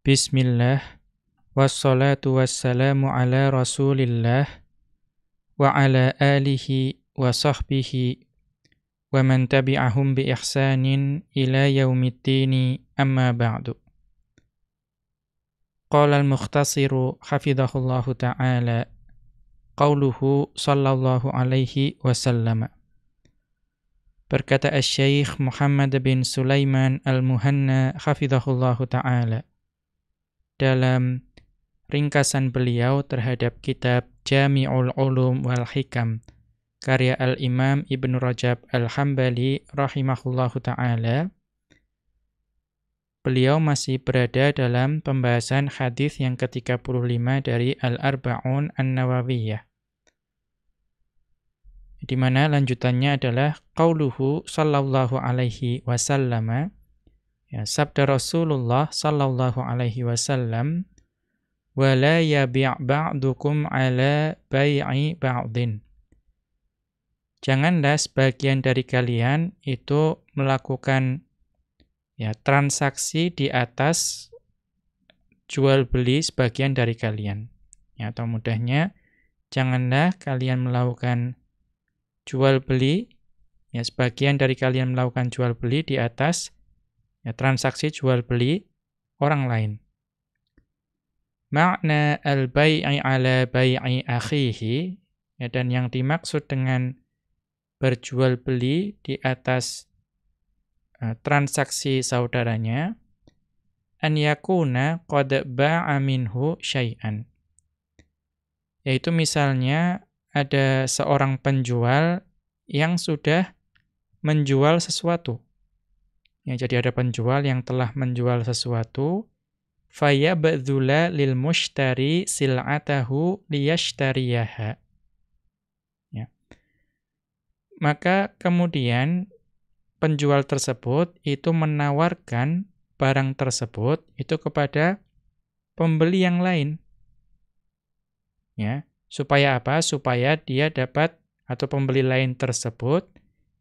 Bismillah Wassalatu wassalamu ala rasulillah Wa ala alihi wa sahbihi Wa man tabi'ahum bi ihsanin ila yaumiddini amma ba'du Qala al-mukhtasiru hafidhahullahu ta'ala Qawluhu sallallahu alaihi wasallam Berkata Syekh Muhammad bin Sulaiman Al-Muhanna hafidhahullahu ta'ala dalam ringkasan beliau terhadap kitab Jami'ul Ulum wal Hikam karya Al-Imam Ibn Rajab Al-Hambali rahimahullahu taala Beliau masih berada dalam pembahasan hadis yang ke-35 dari Al-Arba'un An-Nawawiyah. Di mana lanjutannya adalah qauluhu sallallahu alaihi wasallama Ya, sabda Rasulullah sallallahu alaihi wasallam, "Wa la yabi' ba'dukum 'ala bai'i ba'din." Janganlah sebagian dari kalian itu melakukan ya transaksi di atas jual beli sebagian dari kalian. Ya, atau mudahnya, janganlah kalian melakukan jual beli ya sebagian dari kalian melakukan jual beli di atas ya, transaksi jual beli orang lain. Makna al-bai'i ala bai'i akhihi, ya, dan yang dimaksud dengan berjual beli di atas uh, transaksi saudaranya, an yakuna qad ba'a minhu syai'an. Yaitu misalnya ada seorang penjual yang sudah menjual sesuatu Ya, jadi ada penjual yang telah menjual sesuatu. Fayabadzula lil mushtari sil'atahu liyashtariyaha. Ya. Maka kemudian penjual tersebut itu menawarkan barang tersebut itu kepada pembeli yang lain. Ya, supaya apa? Supaya dia dapat atau pembeli lain tersebut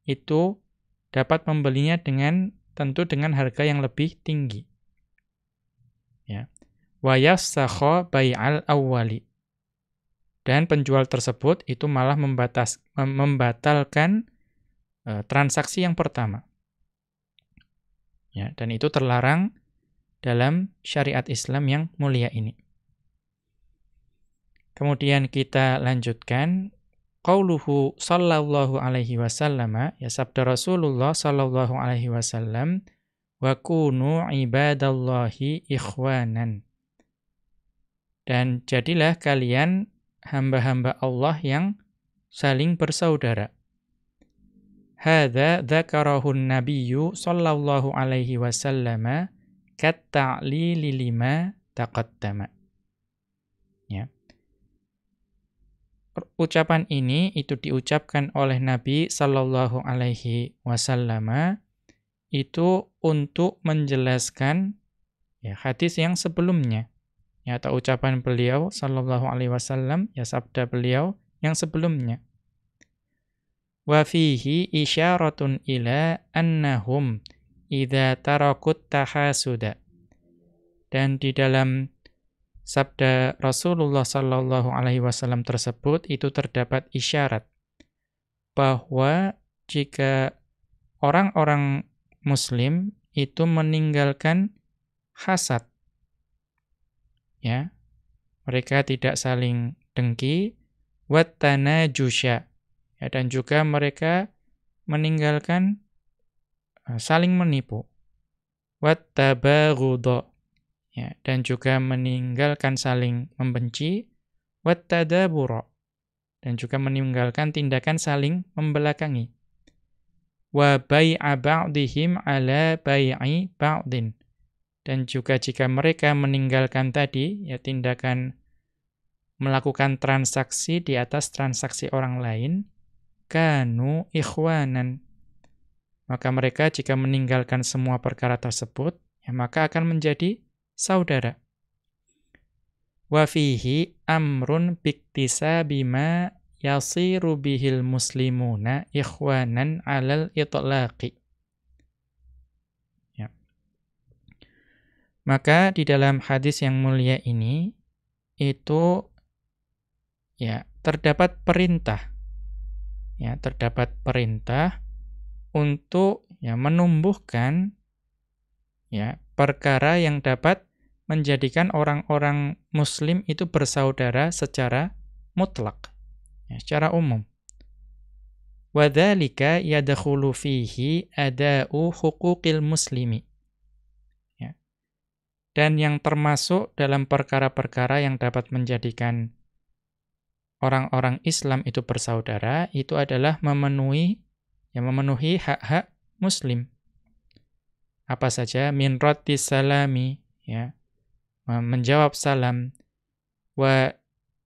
itu dapat membelinya dengan tentu dengan harga yang lebih tinggi. Ya. Wa yasakha bai'al awwali. Dan penjual tersebut itu malah membatas, membatalkan e, transaksi yang pertama. Ya, dan itu terlarang dalam syariat Islam yang mulia ini. Kemudian kita lanjutkan qauluhu sallallahu alaihi wasallam ya sabda Rasulullah sallallahu alaihi wasallam wa kunu ibadallahi ikhwanan dan jadilah kalian hamba-hamba Allah yang saling bersaudara Hadza dzakarahu nabiyyu sallallahu alaihi wasallam kat ta'lili lima taqaddama ucapan ini itu diucapkan oleh Nabi Shallallahu alaihi wasallam itu untuk menjelaskan ya hadis yang sebelumnya ya atau ucapan beliau Shallallahu alaihi wasallam ya sabda beliau yang sebelumnya wa fihi isyaratun ila annahum idza tarakut tahasuda dan di dalam sabda Rasulullah Shallallahu Alaihi Wasallam tersebut itu terdapat isyarat bahwa jika orang-orang Muslim itu meninggalkan hasad, ya mereka tidak saling dengki, watana jusya, ya, dan juga mereka meninggalkan eh, saling menipu, watabarudo ya, dan juga meninggalkan saling membenci wattadabura dan juga meninggalkan tindakan saling membelakangi wa bai'a ba'dihim ala bai'i ba'din dan juga jika mereka meninggalkan tadi ya tindakan melakukan transaksi di atas transaksi orang lain kanu ikhwanan maka mereka jika meninggalkan semua perkara tersebut ya maka akan menjadi saudara. Wa fihi amrun biktisabima yasiru bihil muslimuna ikhwanan alal itlaqi. Ya. Maka di dalam hadis yang mulia ini itu ya terdapat perintah ya terdapat perintah untuk ya menumbuhkan ya perkara yang dapat menjadikan orang-orang muslim itu bersaudara secara mutlak, ya, secara umum. Wadhalika yadakhulu fihi ada'u hukukil muslimi. Ya. Dan yang termasuk dalam perkara-perkara yang dapat menjadikan orang-orang Islam itu bersaudara, itu adalah memenuhi yang memenuhi hak-hak muslim. Apa saja? Min salami, ya Eh, menjawab salam wa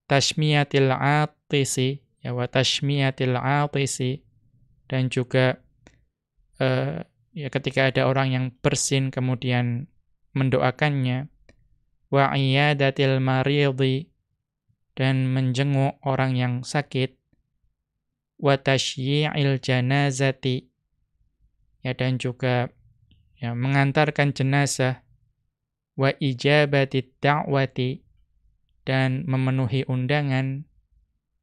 tashmiyatil atisi ya wa tashmiyatil atisi dan juga uh, ya ketika ada orang yang bersin kemudian mendoakannya wa iyadatil maridi dan menjenguk orang yang sakit wa tashyi'il janazati ya dan juga ya mengantarkan jenazah wa ijabati da'wati dan memenuhi undangan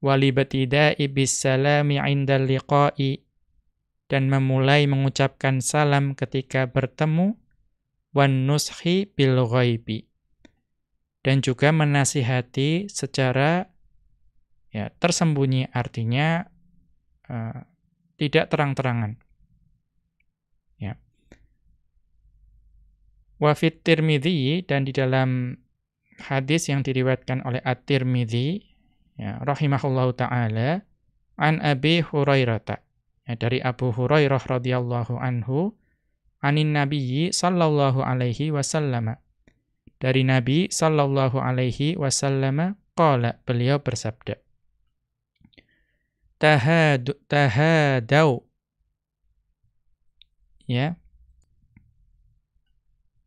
walibtida'i bisalami 'indal liqa'i dan memulai mengucapkan salam ketika bertemu wan nushi bil ghaibi dan juga menasihati secara ya tersembunyi artinya uh, tidak terang-terangan Wafid Tirmidhi dan di dalam hadis yang diriwayatkan oleh at tirmidzi ya, rahimahullahu taala an Abi Hurairah ya, dari Abu Hurairah radhiyallahu anhu anin nabiyyi sallallahu alaihi wasallam dari Nabi sallallahu alaihi wasallam qala beliau bersabda tahadu tahadau ya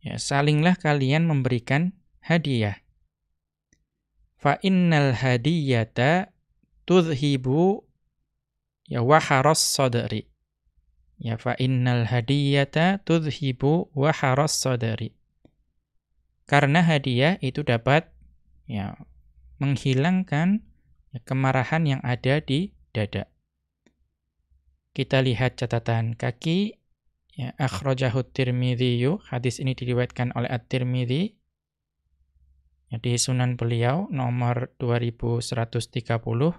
Ya, salinglah kalian memberikan hadiah. Fa innal hadiyata tudhibu ya waharas sadri. Ya fa innal hadiyata tudhibu waharas sadri. Karena hadiah itu dapat ya menghilangkan ya, kemarahan yang ada di dada. Kita lihat catatan kaki Ya, akhrajahu Tirmidzi. Hadis ini diriwayatkan oleh At-Tirmidzi. Ya, di Sunan beliau nomor 2130.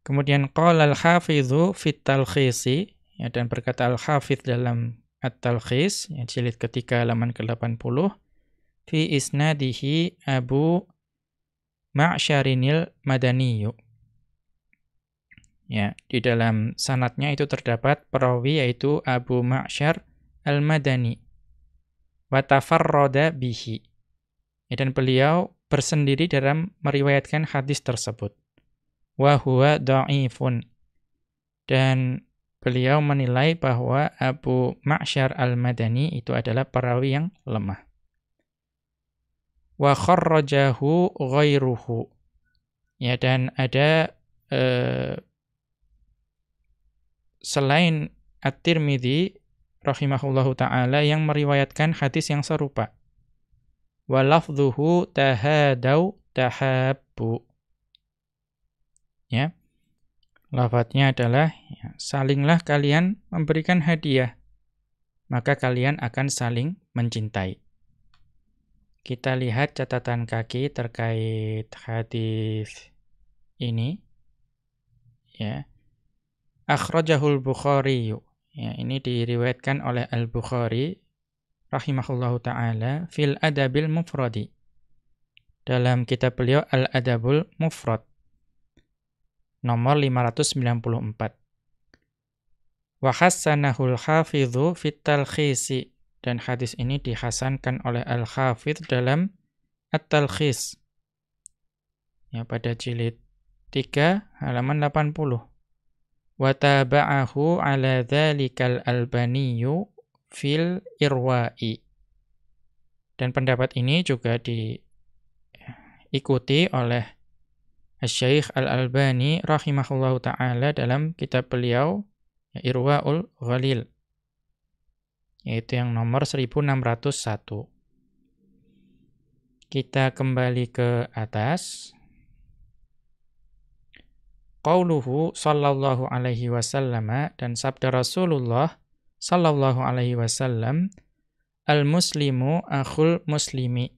Kemudian qala al-hafidhu fit talkhisi ya dan berkata al dalam at-talkhis ya, jilid ketiga halaman ke-80 fi isnadihi Abu Ma'syarinil Madaniyu Ya, di dalam sanatnya itu terdapat perawi yaitu Abu Ma'syar Al-Madani. Watafarroda bihi. Ya, dan beliau bersendiri dalam meriwayatkan hadis tersebut. Wahuwa da'ifun. Dan beliau menilai bahwa Abu Ma'syar Al-Madani itu adalah perawi yang lemah. Wa kharrajahu ghairuhu. Ya, dan ada... Eh, selain At-Tirmidzi rahimahullahu taala yang meriwayatkan hadis yang serupa. Wa tahadau tahabbu. Ya. Lafadznya adalah ya, salinglah kalian memberikan hadiah maka kalian akan saling mencintai. Kita lihat catatan kaki terkait hadis ini. Ya akhrajahul Bukhari. Ya, ini diriwayatkan oleh Al-Bukhari rahimahullahu taala fil Adabil Mufradi. Dalam kitab beliau Al-Adabul Mufrad nomor 594. Wa hassanahul hafidhu dan hadis ini dihasankan oleh Al-Hafidh dalam At-Talkhis. Ya pada jilid 3 halaman 80. Wataba'ahu ala dhalikal albaniyu fil irwa'i. Dan pendapat ini juga diikuti oleh Syaikh Al-Albani rahimahullah taala dalam kitab beliau ya, Irwaul Ghalil yaitu yang nomor 1601. Kita kembali ke atas qauluhu sallallahu alaihi wasallam dan sabda Rasulullah sallallahu alaihi wasallam al muslimu akhul muslimi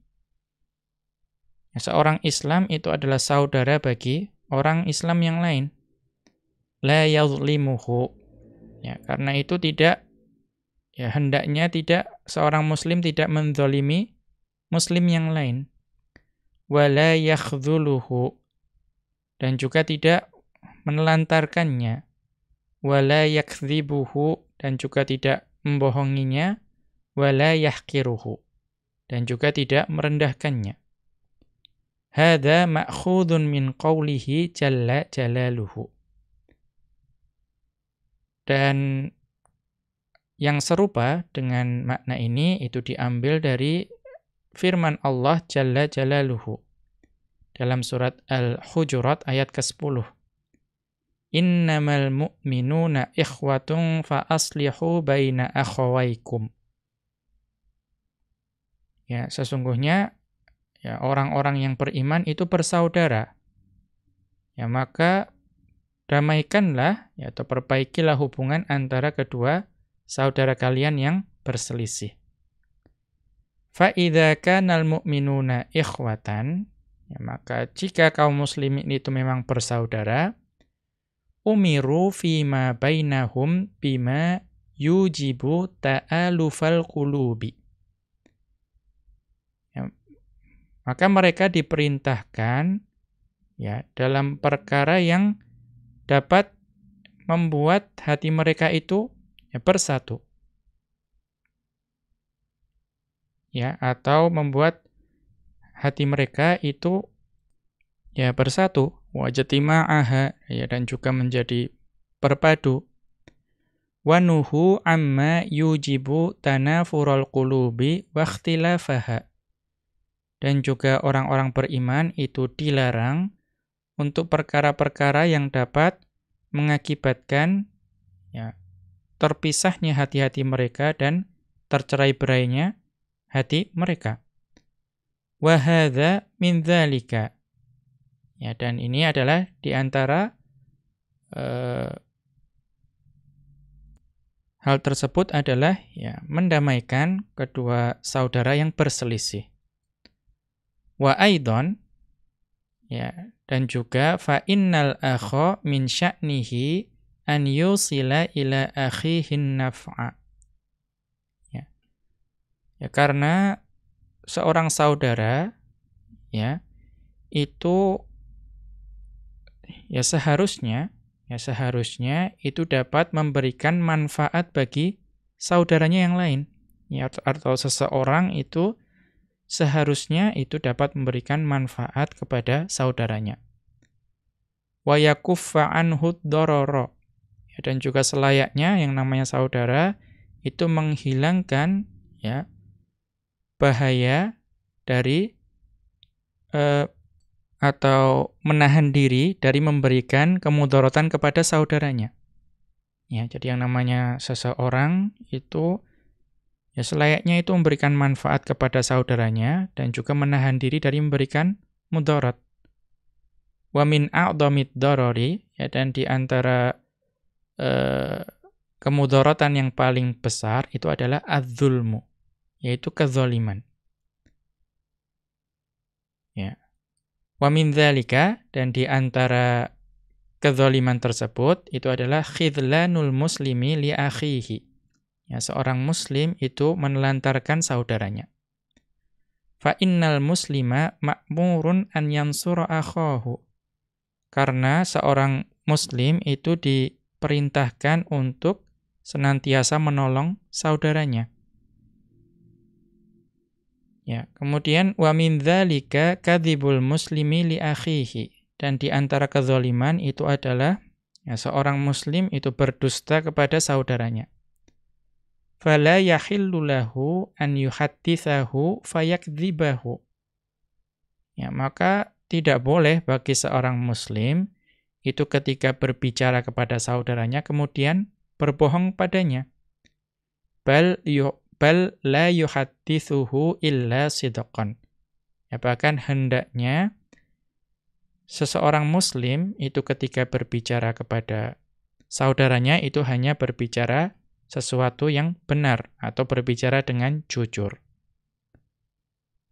seorang Islam itu adalah saudara bagi orang Islam yang lain la yadhlimuhu ya karena itu tidak ya hendaknya tidak seorang muslim tidak menzalimi muslim yang lain wala yakhdhuluhu dan juga tidak menelantarkannya, wala yakdzibuhu dan juga tidak membohonginya, wala yahqiruhu dan juga tidak merendahkannya. Hada ma'khudun min qawlihi jalla jalaluhu. Dan yang serupa dengan makna ini itu diambil dari firman Allah jalla jalaluhu dalam surat Al-Hujurat ayat ke-10 innamal mu'minuna ikhwatun fa aslihu baina akhawaikum. Ya, sesungguhnya ya orang-orang yang beriman itu bersaudara. Ya, maka damaikanlah ya, atau perbaikilah hubungan antara kedua saudara kalian yang berselisih. Fa idza kanal mu'minuna ikhwatan, ya maka jika kaum muslimin itu memang bersaudara, umiru fima bainahum bima yujibu ta'alufal qulubi. Ya. maka mereka diperintahkan ya dalam perkara yang dapat membuat hati mereka itu ya, bersatu. Ya, atau membuat hati mereka itu ya bersatu wajtima'aha ya dan juga menjadi perpadu wanuhu amma yujibu tanafurul qulubi wa ikhtilafaha dan juga orang-orang beriman itu dilarang untuk perkara-perkara yang dapat mengakibatkan ya terpisahnya hati-hati mereka dan tercerai-berainya hati mereka wa hadza min dzalika Ya, dan ini adalah di antara eh, hal tersebut adalah ya mendamaikan kedua saudara yang berselisih. Wa aidon ya dan juga fa innal akho min sya'nihi an yusila ila akhihi naf'a. Ya. Ya karena seorang saudara ya itu ya seharusnya ya seharusnya itu dapat memberikan manfaat bagi saudaranya yang lain ya atau seseorang itu seharusnya itu dapat memberikan manfaat kepada saudaranya wa yakuffa anhu ya, dan juga selayaknya yang namanya saudara itu menghilangkan ya bahaya dari eh, atau menahan diri dari memberikan kemudorotan kepada saudaranya. Ya, jadi yang namanya seseorang itu ya selayaknya itu memberikan manfaat kepada saudaranya dan juga menahan diri dari memberikan mudarat. Wa min a'dhamid dorori ya dan di antara eh, kemudorotan yang paling besar itu adalah adzulmu, yaitu kezoliman, Ya, Wa min dhalika, dan di antara kezaliman tersebut itu adalah khidlanul muslimi li akhihi. Ya, seorang muslim itu menelantarkan saudaranya. Fa innal muslima ma'murun an yansura akhahu. Karena seorang muslim itu diperintahkan untuk senantiasa menolong saudaranya. Ya, kemudian wa min dzalika kadzibul muslimi li akhihi. Dan di antara kezaliman itu adalah ya, seorang muslim itu berdusta kepada saudaranya. Fala yahillu lahu an yuhadditsahu fayakdzibahu. Ya, maka tidak boleh bagi seorang muslim itu ketika berbicara kepada saudaranya kemudian berbohong padanya. Bal yu bal la yuhaddithuhu illa sidqan. Ya bahkan hendaknya seseorang muslim itu ketika berbicara kepada saudaranya itu hanya berbicara sesuatu yang benar atau berbicara dengan jujur.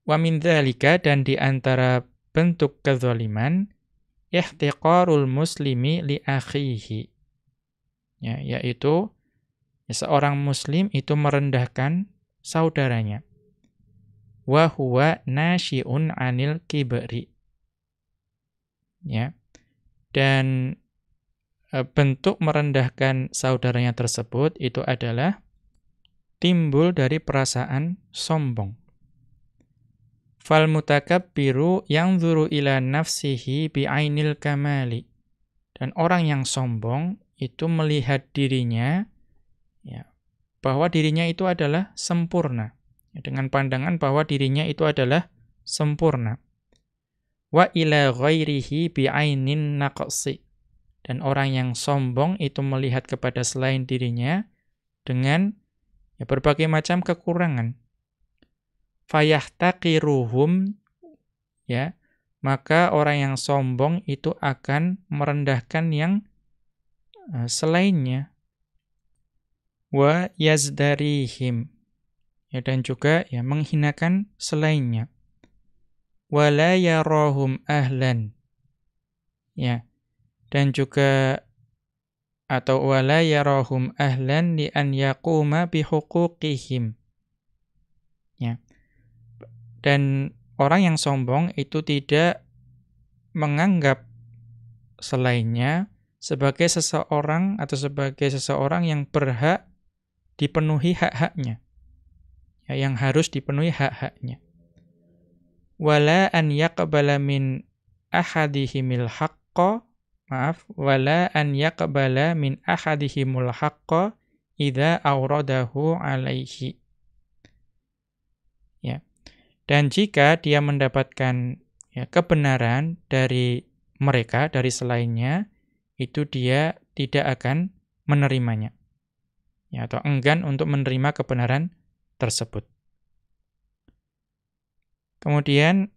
Wa min dan di antara bentuk kezaliman ihtiqarul muslimi li akhihi. Ya, yaitu Ya, seorang muslim itu merendahkan saudaranya. Wa huwa nasyi'un 'anil kibri. Ya. Dan e, bentuk merendahkan saudaranya tersebut itu adalah timbul dari perasaan sombong. Fal mutakabbiru zuru ila nafsihi bi'ainil kamali. Dan orang yang sombong itu melihat dirinya bahwa dirinya itu adalah sempurna. Ya, dengan pandangan bahwa dirinya itu adalah sempurna. Wa ila ghairihi bi'ainin naqsi. Dan orang yang sombong itu melihat kepada selain dirinya dengan ya, berbagai macam kekurangan. Fayahtaqiruhum ya, maka orang yang sombong itu akan merendahkan yang eh, selainnya, wa yazdarihim ya dan juga ya menghinakan selainnya la yarahum ahlan ya dan juga atau la yarahum ahlan li an yaquma bihuquqihim ya dan orang yang sombong itu tidak menganggap selainnya sebagai seseorang atau sebagai seseorang yang berhak dipenuhi hak-haknya. Ya, yang harus dipenuhi hak-haknya. Wala an yakbala min ahadihimil haqqa maaf wala an yakbala min ahadihimul haqqa idza awradahu alaihi ya dan jika dia mendapatkan ya, kebenaran dari mereka dari selainnya itu dia tidak akan menerimanya ya, atau enggan untuk menerima kebenaran tersebut. Kemudian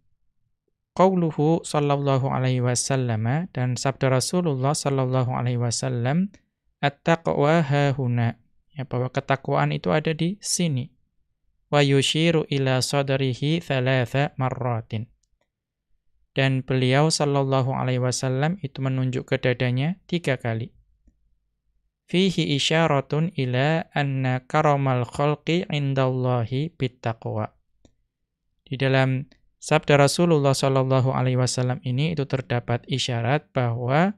qauluhu sallallahu alaihi wasallam dan sabda Rasulullah sallallahu alaihi wasallam at-taqwa hahuna ya bahwa ketakwaan itu ada di sini wa yushiru ila sadrihi thalatha marratin dan beliau sallallahu alaihi wasallam itu menunjuk ke dadanya tiga kali fihi isyaratun ila anna karamal khalqi indallahi bittaqwa. Di dalam sabda Rasulullah sallallahu alaihi wasallam ini itu terdapat isyarat bahwa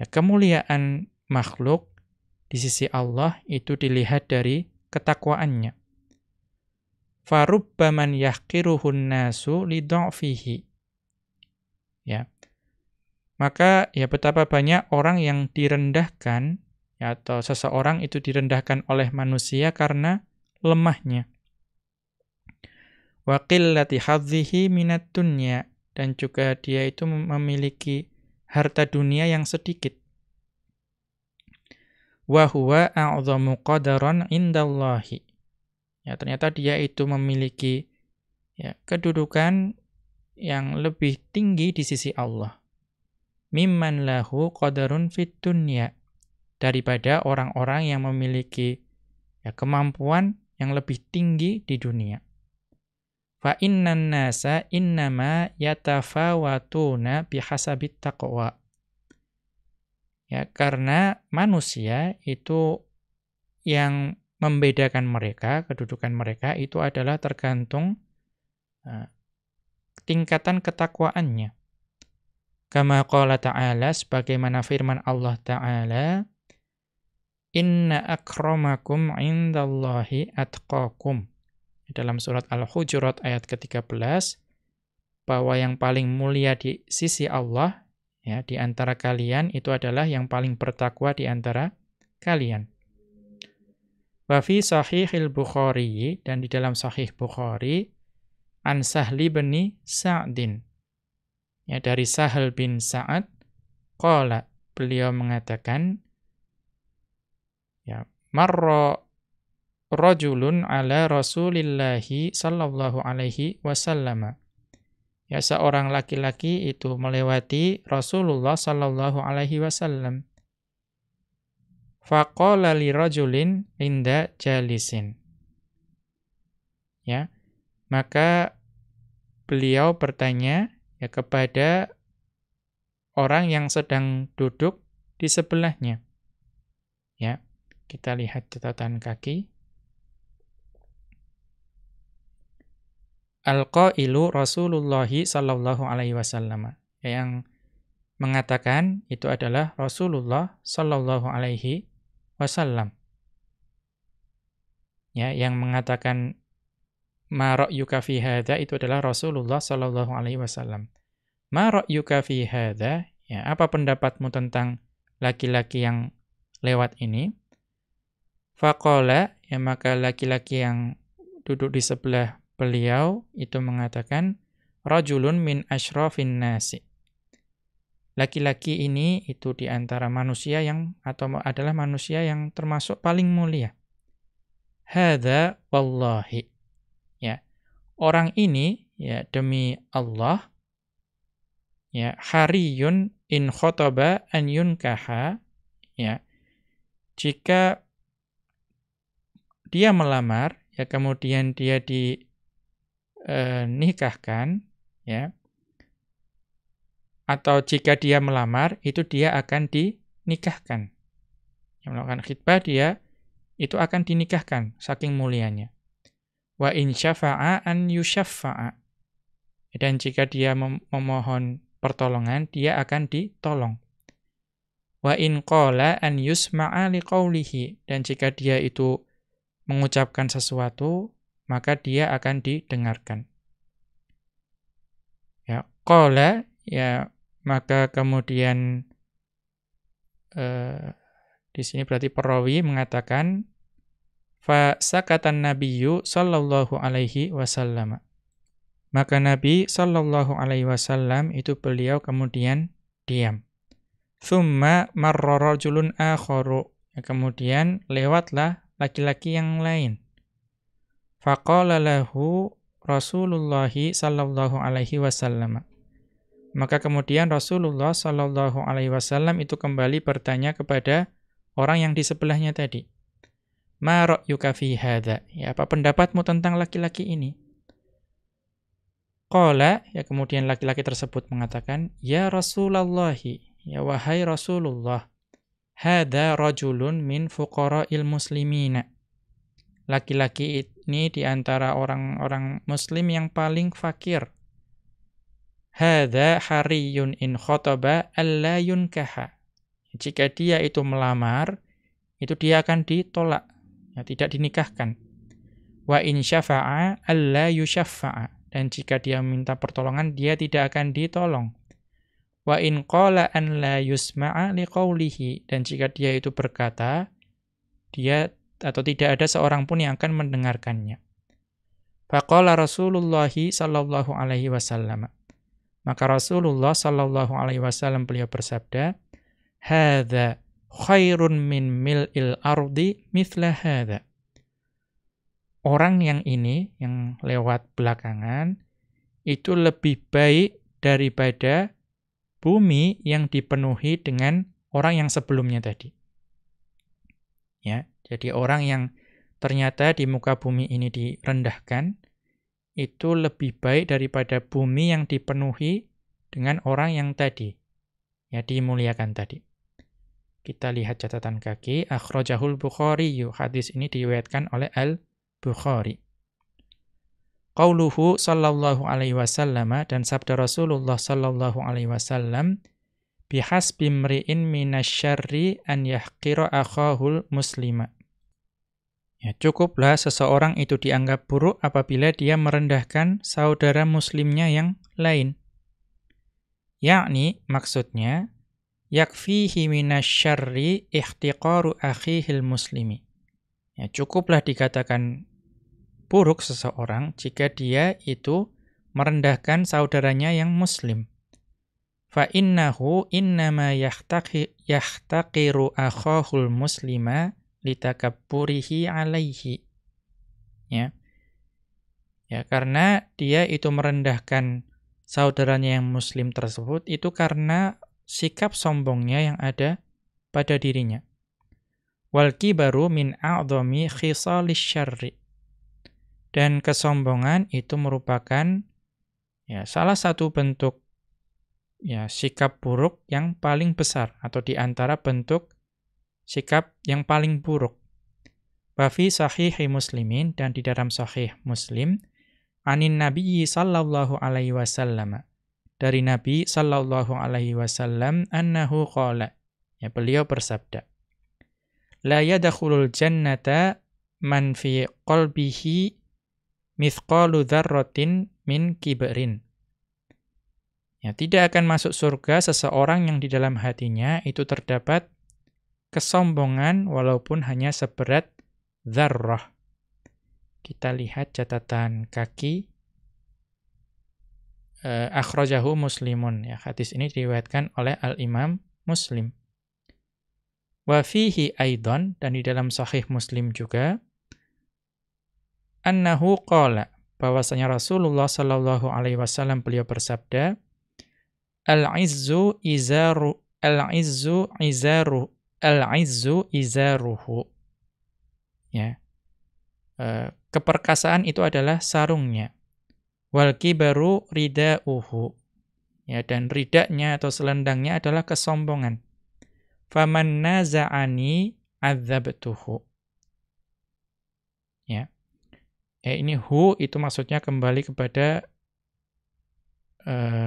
ya, kemuliaan makhluk di sisi Allah itu dilihat dari ketakwaannya. Farubbaman yahqiruhun nasu lidha'fihi. Ya. Maka ya betapa banyak orang yang direndahkan ya, atau seseorang itu direndahkan oleh manusia karena lemahnya. wakil qillati hadzihi minat dunya dan juga dia itu memiliki harta dunia yang sedikit. Wa huwa a'dhamu qadaran indallahi. Ya, ternyata dia itu memiliki ya, kedudukan yang lebih tinggi di sisi Allah. Mimman lahu qadarun fit dunya daripada orang-orang yang memiliki ya, kemampuan yang lebih tinggi di dunia. Fa innan nasa innama yatafawatuna bihasabit taqwa. Ya, karena manusia itu yang membedakan mereka, kedudukan mereka itu adalah tergantung uh, tingkatan ketakwaannya. Kama qala ta'ala sebagaimana firman Allah Ta'ala Inna akramakum indallahi atqakum. Dalam surat Al-Hujurat ayat ke-13 bahwa yang paling mulia di sisi Allah ya di antara kalian itu adalah yang paling bertakwa di antara kalian. Wa fi sahihil Bukhari dan di dalam sahih Bukhari an Sahli bin Sa'din. Ya dari Sahal bin Sa'ad qala beliau mengatakan marra rajulun ala rasulillahi sallallahu alaihi wasallam. Ya seorang laki-laki itu melewati Rasulullah sallallahu alaihi wasallam. Faqala li rajulin inda jalisin. Ya. Maka beliau bertanya ya kepada orang yang sedang duduk di sebelahnya. Ya. Kita lihat catatan kaki. Al-Qailu Rasulullah sallallahu alaihi wasallam. Yang mengatakan itu adalah Rasulullah sallallahu alaihi wasallam. Ya, yang mengatakan ma ra'yuka fi hadza itu adalah Rasulullah sallallahu alaihi wasallam. Ma ra'yuka fi hadza? Ya, apa pendapatmu tentang laki-laki yang lewat ini? Fakola, ya maka laki-laki yang duduk di sebelah beliau itu mengatakan, Rajulun min ashrafin nasi. Laki-laki ini itu di antara manusia yang, atau adalah manusia yang termasuk paling mulia. Hada wallahi. Ya. Orang ini, ya demi Allah, ya hariyun in khotaba an yunkaha, ya. Jika dia melamar, ya kemudian dia dinikahkan, eh, e, ya. Atau jika dia melamar, itu dia akan dinikahkan. Yang melakukan khidbah dia itu akan dinikahkan saking mulianya. Wa in syafa'a an yusyaffa'a. Dan jika dia mem memohon pertolongan, dia akan ditolong. Wa in qala an yusma'a liqaulihi. Dan jika dia itu mengucapkan sesuatu, maka dia akan didengarkan. Ya, kola, ya maka kemudian eh, di sini berarti perawi mengatakan fa sakatan nabiyyu sallallahu alaihi wasallam. Maka Nabi sallallahu alaihi wasallam itu beliau kemudian diam. Thumma marra rajulun akharu. Ya, kemudian lewatlah laki-laki yang lain. Faqala lahu Rasulullah sallallahu alaihi wasallam. Maka kemudian Rasulullah sallallahu alaihi wasallam itu kembali bertanya kepada orang yang di sebelahnya tadi. Ma ra'yuka fi hadha? Ya, apa pendapatmu tentang laki-laki ini? Qala, ya kemudian laki-laki tersebut mengatakan, "Ya Rasulullah, ya wahai Rasulullah." Hada rajulun min fuqara'il muslimina. Laki-laki ini diantara orang-orang muslim yang paling fakir. Hada hariyun in khotoba alla yunkaha. Jika dia itu melamar, itu dia akan ditolak, ya, tidak dinikahkan. Wa in syafa'a alla yushafa'a. Dan jika dia minta pertolongan, dia tidak akan ditolong. Wa in qala an la yusma'a liqaulihi dan jika dia itu berkata dia atau tidak ada seorang pun yang akan mendengarkannya. Faqala Rasulullah sallallahu alaihi wasallam. Maka Rasulullah sallallahu alaihi wasallam beliau bersabda, "Hadza khairun min mil'il ardi mithla hadza." Orang yang ini yang lewat belakangan itu lebih baik daripada bumi yang dipenuhi dengan orang yang sebelumnya tadi. Ya, jadi orang yang ternyata di muka bumi ini direndahkan itu lebih baik daripada bumi yang dipenuhi dengan orang yang tadi ya dimuliakan tadi. Kita lihat catatan kaki akhrajahul Bukhari. Hadis ini diriwayatkan oleh Al-Bukhari qauluhu sallallahu alaihi wasallam dan sabda Rasulullah sallallahu alaihi wasallam bihasbi mri'in minasyarri an yahqira akhahul muslima Ya, cukuplah seseorang itu dianggap buruk apabila dia merendahkan saudara muslimnya yang lain. Yakni maksudnya yakfihi minasyarri ihtiqaru akhihil muslimi. Ya, cukuplah dikatakan buruk seseorang jika dia itu merendahkan saudaranya yang muslim. Fa innahu innama yahtaqi yahtaqiru akhahul muslima litakabburihi alaihi. Ya. Ya, karena dia itu merendahkan saudaranya yang muslim tersebut itu karena sikap sombongnya yang ada pada dirinya. Wal kibaru min a'dhami syarri. Dan kesombongan itu merupakan ya salah satu bentuk ya sikap buruk yang paling besar atau di antara bentuk sikap yang paling buruk. Bafi sahihi muslimin dan di dalam sahih muslim anin nabi sallallahu alaihi wasallam dari nabi sallallahu alaihi wasallam annahu qala ya beliau bersabda la yadkhulul jannata man fi qalbihi mithqalu dzarratin min kibrin. Ya, tidak akan masuk surga seseorang yang di dalam hatinya itu terdapat kesombongan walaupun hanya seberat dzarrah. Kita lihat catatan kaki eh, akhrajahu Muslimun ya. Hadis ini diriwayatkan oleh Al-Imam Muslim. Wa fihi dan di dalam sahih Muslim juga annahu qala bahwasanya Rasulullah sallallahu alaihi wasallam beliau bersabda al-izzu izaru al-izzu izaru al-izzu izaruhu ya e, keperkasaan itu adalah sarungnya wal kibaru ridauhu ya dan ridaknya atau selendangnya adalah kesombongan faman naza'ani adzabtuhu Ya, ini hu itu maksudnya kembali kepada uh,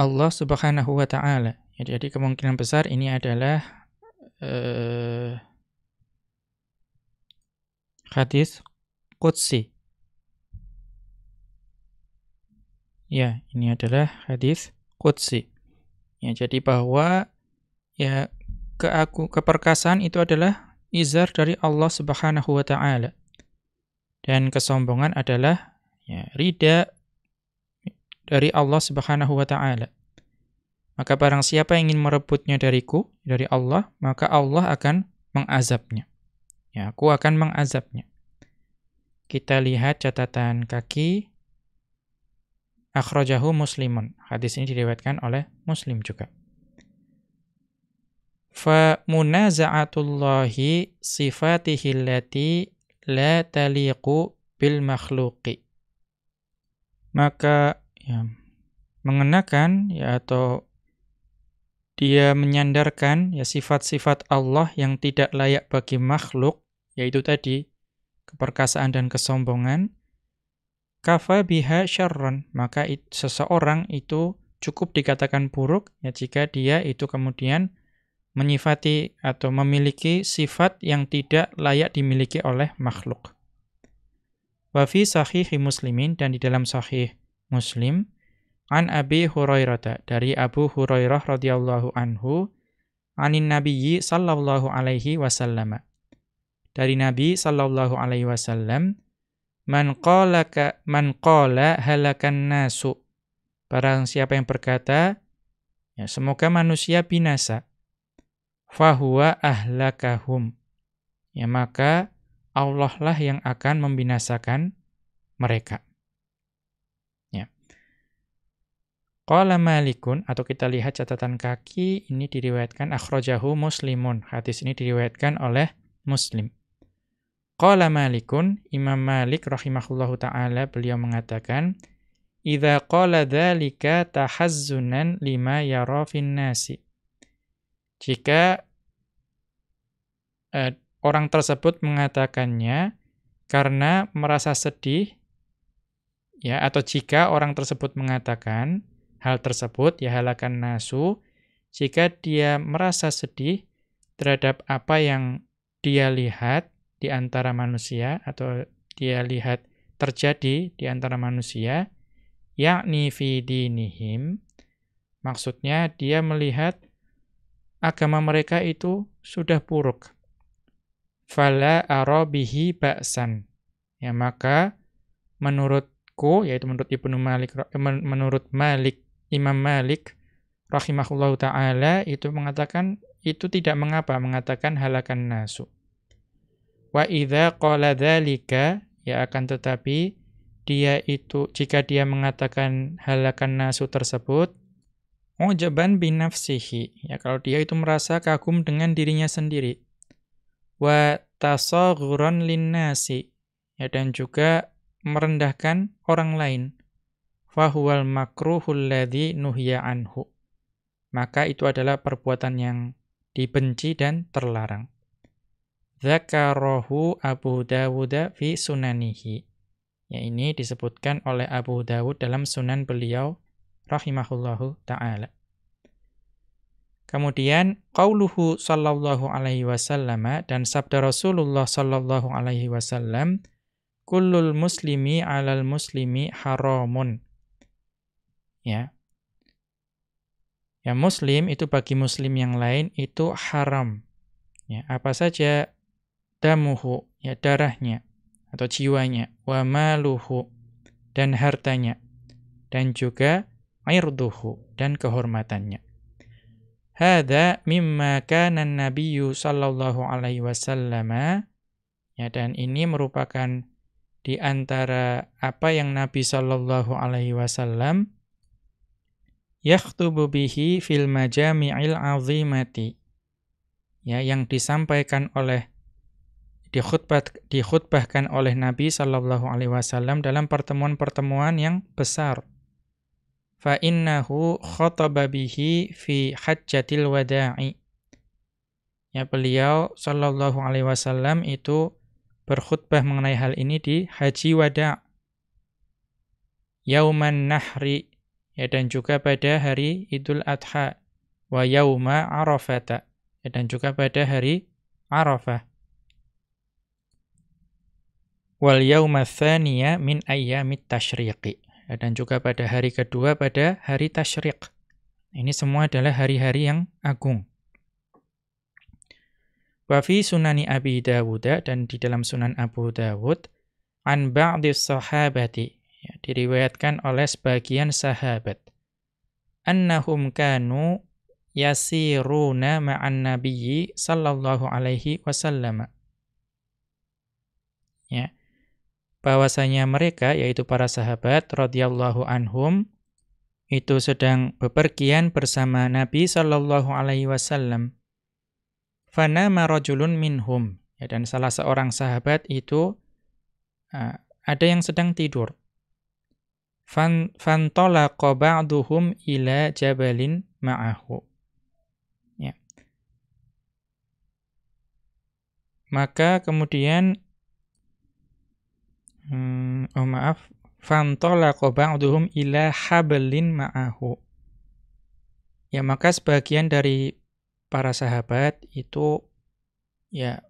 Allah Subhanahu wa taala. Ya, jadi kemungkinan besar ini adalah uh, hadis qudsi. Ya, ini adalah hadis qudsi. Ya, jadi bahwa ya keaku keperkasaan itu adalah izar dari Allah Subhanahu wa taala. Dan kesombongan adalah ya, rida dari Allah Subhanahu wa taala. Maka barang siapa yang ingin merebutnya dariku, dari Allah, maka Allah akan mengazabnya. Ya, aku akan mengazabnya. Kita lihat catatan kaki akhrajahu muslimun. Hadis ini diriwayatkan oleh Muslim juga fa munaza'atullahi sifatihi allati la taliqu bil makhluqi maka ya, mengenakan ya atau dia menyandarkan ya sifat-sifat Allah yang tidak layak bagi makhluk yaitu tadi keperkasaan dan kesombongan kafa biha syarran maka it, seseorang itu cukup dikatakan buruk ya jika dia itu kemudian menyifati atau memiliki sifat yang tidak layak dimiliki oleh makhluk. Wafi sahihi muslimin dan di dalam sahih muslim, an Abi Hurairah dari Abu Hurairah radhiyallahu anhu, anin nabiyyi sallallahu alaihi wasallam. Dari Nabi sallallahu alaihi wasallam, man qala man qala halakan nasu. Barang siapa yang berkata, ya semoga manusia binasa fahuwa ahlakahum. Ya maka Allah lah yang akan membinasakan mereka. Ya. Qala Malikun atau kita lihat catatan kaki ini diriwayatkan akhrojahu Muslimun. Hadis ini diriwayatkan oleh Muslim. Qala Malikun, Imam Malik rahimahullahu taala beliau mengatakan, Iza qala dhalika tahazzunan lima yara nasi." jika eh, orang tersebut mengatakannya karena merasa sedih ya atau jika orang tersebut mengatakan hal tersebut ya halakan nasu jika dia merasa sedih terhadap apa yang dia lihat di antara manusia atau dia lihat terjadi di antara manusia yakni fi dinihim maksudnya dia melihat agama mereka itu sudah buruk. Fala arabihi ba'san. Ya maka menurutku yaitu menurut Ibnu Malik eh, menurut Malik Imam Malik rahimahullahu taala itu mengatakan itu tidak mengapa mengatakan halakan nasu. Wa idza qala dzalika ya akan tetapi dia itu jika dia mengatakan halakan nasu tersebut bin nafsihi. ya kalau dia itu merasa kagum dengan dirinya sendiri. Wa tasaghuran linnasi, ya dan juga merendahkan orang lain. Fahuwal makruhul ladzi nuhya anhu. Maka itu adalah perbuatan yang dibenci dan terlarang. Zakarahu Abu Dawud fi sunanihi. Ya ini disebutkan oleh Abu Dawud dalam sunan beliau rahimahullahu taala. Kemudian qauluhu sallallahu alaihi wasallam dan sabda Rasulullah sallallahu alaihi wasallam kullul muslimi alal muslimi haramun. Ya. Ya muslim itu bagi muslim yang lain itu haram. Ya, apa saja damuhu ya darahnya atau jiwanya wa maluhu dan hartanya dan juga irduhu dan kehormatannya. Hada mimma kana nabiyyu sallallahu alaihi wasallam ya dan ini merupakan di antara apa yang Nabi sallallahu alaihi wasallam yakhthubu bihi fil majami'il azimati ya yang disampaikan oleh dikhutbah dikhutbahkan oleh Nabi sallallahu alaihi wasallam dalam pertemuan-pertemuan yang besar fa innahu khataba bihi fi hajjatil wada'i. Ya beliau sallallahu alaihi wasallam itu berkhutbah mengenai hal ini di haji wada' yauman nahri ya dan juga pada hari Idul Adha wa yauma Arafata ya dan juga pada hari Arafah. Wal yauma tsaniya min ayyamit tasyriqi dan juga pada hari kedua pada hari tasyrik. Ini semua adalah hari-hari yang agung. Wafi sunani Abi Dawud dan di dalam sunan Abu Dawud an ba'di sahabati ya, diriwayatkan oleh sebagian sahabat annahum kanu yasiruna ma'an nabiyyi sallallahu alaihi wasallam. Ya bahwasanya mereka yaitu para sahabat radhiyallahu anhum itu sedang bepergian bersama Nabi sallallahu alaihi wasallam. Fana marajulun minhum. Ya, dan salah seorang sahabat itu uh, ada yang sedang tidur. Fan fantalaqa ba'duhum ila jabalin ma'ahu. Ya. Maka kemudian Hmm, oh maaf. kobang ba'duhum ila hablin ma'ahu. Ya maka sebagian dari para sahabat itu ya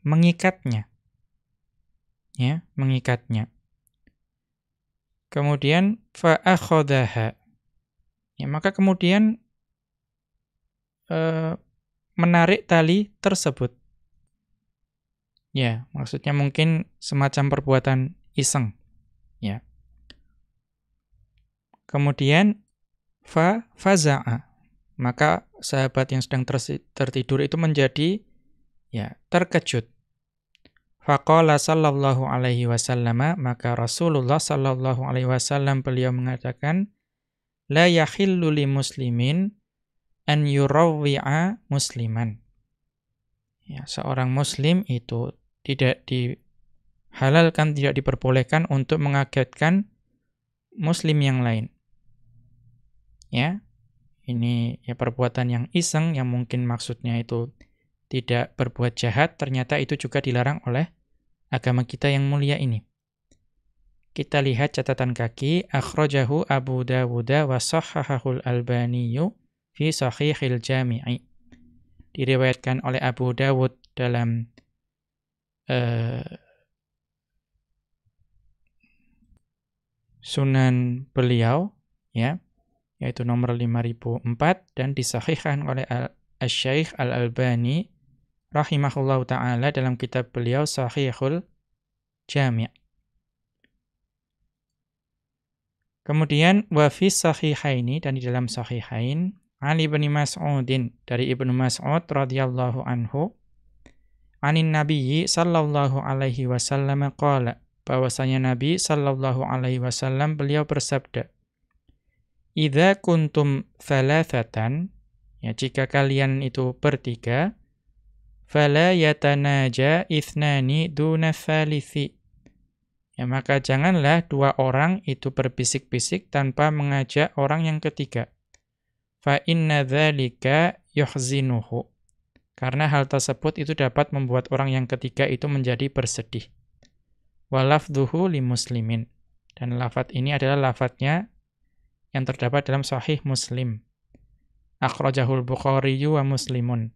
mengikatnya. Ya, mengikatnya. Kemudian fa'akhodaha. Ya, maka kemudian eh, menarik tali tersebut. Ya, maksudnya mungkin semacam perbuatan iseng. Ya. Kemudian fa faza'a. Maka sahabat yang sedang tertidur itu menjadi ya terkejut. Faqala sallallahu alaihi wasallama maka Rasulullah sallallahu alaihi wasallam beliau mengatakan la yahillu li muslimin an yurawwi'a musliman. Ya, seorang muslim itu tidak dihalalkan, tidak diperbolehkan untuk mengagetkan muslim yang lain. Ya. Ini ya perbuatan yang iseng yang mungkin maksudnya itu tidak berbuat jahat, ternyata itu juga dilarang oleh agama kita yang mulia ini. Kita lihat catatan kaki, akhrajahu Abu Dawud wa sahhahahul Albaniyu fi sahihil Jami'i. Diriwayatkan oleh Abu Dawud dalam Eh, sunan beliau ya yaitu nomor 5004 dan disahihkan oleh Al-Syaikh Al-Albani rahimahullahu taala dalam kitab beliau Sahihul Jami'. Kemudian wa fi sahihaini dan di dalam sahihain Ali bin Mas'udin dari Ibnu Mas'ud radhiyallahu anhu anin nabiyyi sallallahu alaihi wasallam qala bahwasanya nabi sallallahu alaihi wasallam beliau bersabda Idza kuntum thalathatan ya jika kalian itu bertiga fala yatanaja ithnani duna thalithi ya maka janganlah dua orang itu berbisik-bisik tanpa mengajak orang yang ketiga fa inna dzalika yuhzinuhu karena hal tersebut itu dapat membuat orang yang ketiga itu menjadi bersedih. Walafduhu li muslimin. Dan lafat ini adalah lafatnya yang terdapat dalam sahih muslim. Akhrajahul Bukhari wa muslimun.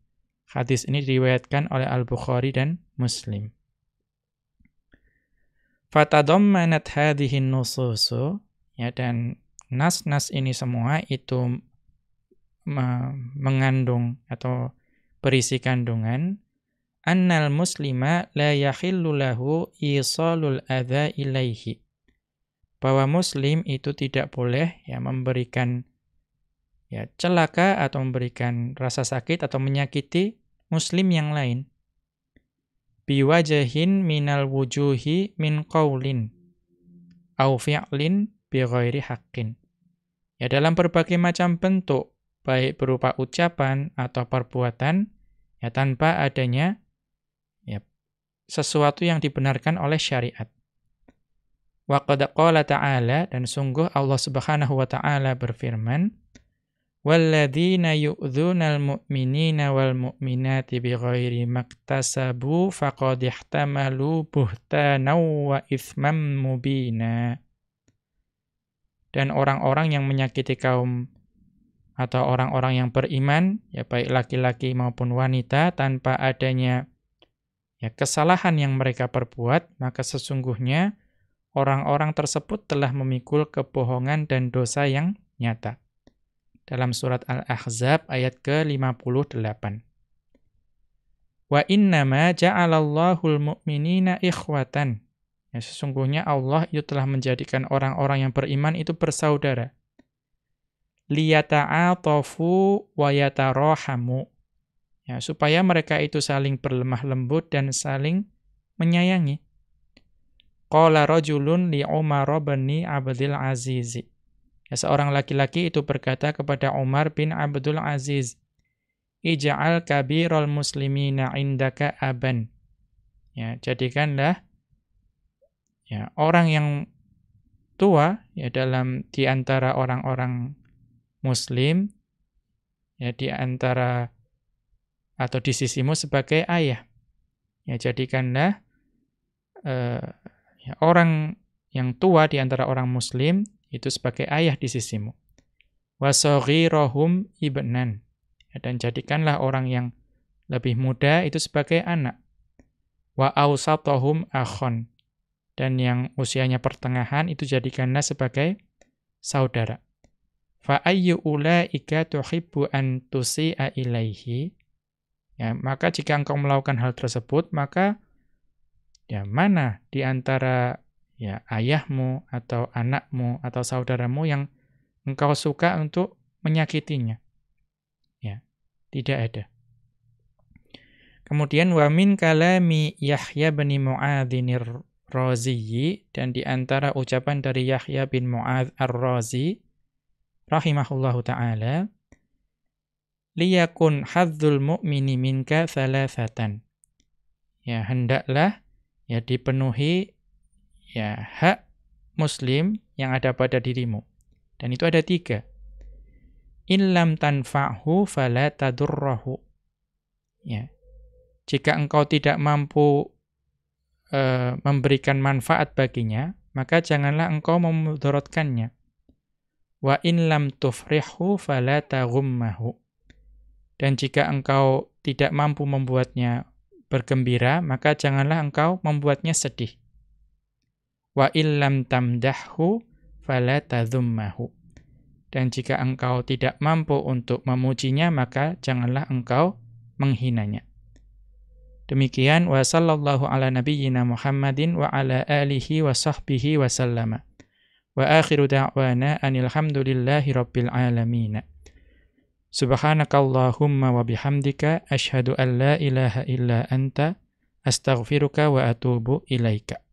Hadis ini diriwayatkan oleh Al-Bukhari dan Muslim. manat hadihin nususu. Ya, dan nas-nas ini semua itu mengandung atau berisi kandungan annal muslima la yahillu lahu isalul adza ilaihi bahwa muslim itu tidak boleh ya memberikan ya celaka atau memberikan rasa sakit atau menyakiti muslim yang lain biwajahin minal wujuhi min qaulin au fi'lin bi ghairi haqqin ya dalam berbagai macam bentuk baik berupa ucapan atau perbuatan, ya tanpa adanya ya, sesuatu yang dibenarkan oleh syariat. Wa qad qala ta'ala dan sungguh Allah Subhanahu wa taala berfirman, "Walladzina yu'dzunal mu'minina wal mu'minati bighairi maktasabu faqad ihtamalu buhtanaw wa ithman mubina." Dan orang-orang yang menyakiti kaum atau orang-orang yang beriman, ya baik laki-laki maupun wanita, tanpa adanya ya, kesalahan yang mereka perbuat, maka sesungguhnya orang-orang tersebut telah memikul kebohongan dan dosa yang nyata. Dalam surat Al-Ahzab ayat ke-58. Wa innama al mu'minina ikhwatan. Ya, sesungguhnya Allah itu telah menjadikan orang-orang yang beriman itu bersaudara liyata'atofu wa yatarohamu. Ya, supaya mereka itu saling berlemah lembut dan saling menyayangi. Qala rajulun li Umar bin Abdul Aziz. Ya, seorang laki-laki itu berkata kepada Umar bin Abdul Aziz, "Ij'al kabirul muslimina indaka aban." Ya, jadikanlah ya orang yang tua ya dalam di antara orang-orang muslim ya di antara atau di sisimu sebagai ayah. Ya jadikanlah eh, ya, orang yang tua di antara orang muslim itu sebagai ayah di sisimu. rohum ibnan. Ya, dan jadikanlah orang yang lebih muda itu sebagai anak. Wa ausatohum akhon. Dan yang usianya pertengahan itu jadikanlah sebagai saudara fa ayyu ulaika tuhibbu an tusi'a ilaihi ya maka jika engkau melakukan hal tersebut maka ya mana di antara ya ayahmu atau anakmu atau saudaramu yang engkau suka untuk menyakitinya ya tidak ada kemudian wa min kalami Yahya bin Mu'adzinir Raziyi dan di antara ucapan dari Yahya bin Mu'adz Ar-Razi rahimahullahu taala liyakun hadzul mu'mini minka salasatan ya hendaklah ya dipenuhi ya hak muslim yang ada pada dirimu dan itu ada tiga illam tanfa'hu fala ya jika engkau tidak mampu e, memberikan manfaat baginya maka janganlah engkau memudorotkannya Wa in lam tufrihu fala taghummahu. Dan jika engkau tidak mampu membuatnya bergembira, maka janganlah engkau membuatnya sedih. Wa illam tamdahhu fala tadhummahu. Dan jika engkau tidak mampu untuk memujinya, maka janganlah engkau menghinanya. Demikian wa sallallahu ala nabiyyina Muhammadin wa ala alihi wa sahbihi wa sallama. Wa akhiru da'wana anilhamdulillahi rabbil alamina. Subhanakallahumma wa bihamdika ashhadu an la ilaha illa anta astaghfiruka wa atubu ilaika.